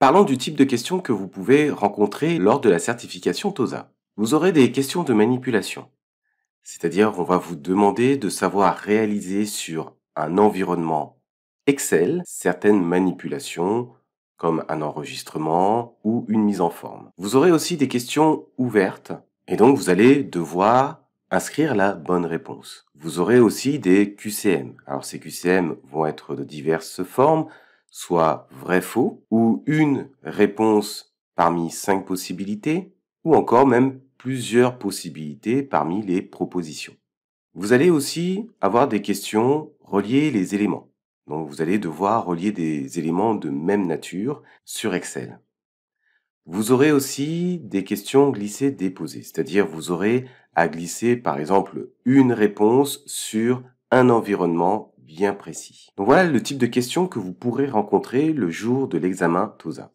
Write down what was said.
Parlons du type de questions que vous pouvez rencontrer lors de la certification TOSA. Vous aurez des questions de manipulation. C'est-à-dire, on va vous demander de savoir réaliser sur un environnement Excel certaines manipulations comme un enregistrement ou une mise en forme. Vous aurez aussi des questions ouvertes et donc vous allez devoir inscrire la bonne réponse. Vous aurez aussi des QCM. Alors ces QCM vont être de diverses formes soit vrai-faux, ou une réponse parmi cinq possibilités, ou encore même plusieurs possibilités parmi les propositions. Vous allez aussi avoir des questions reliées les éléments. Donc vous allez devoir relier des éléments de même nature sur Excel. Vous aurez aussi des questions glissées-déposées, c'est-à-dire vous aurez à glisser par exemple une réponse sur un environnement bien précis. Donc voilà le type de questions que vous pourrez rencontrer le jour de l'examen TOSA.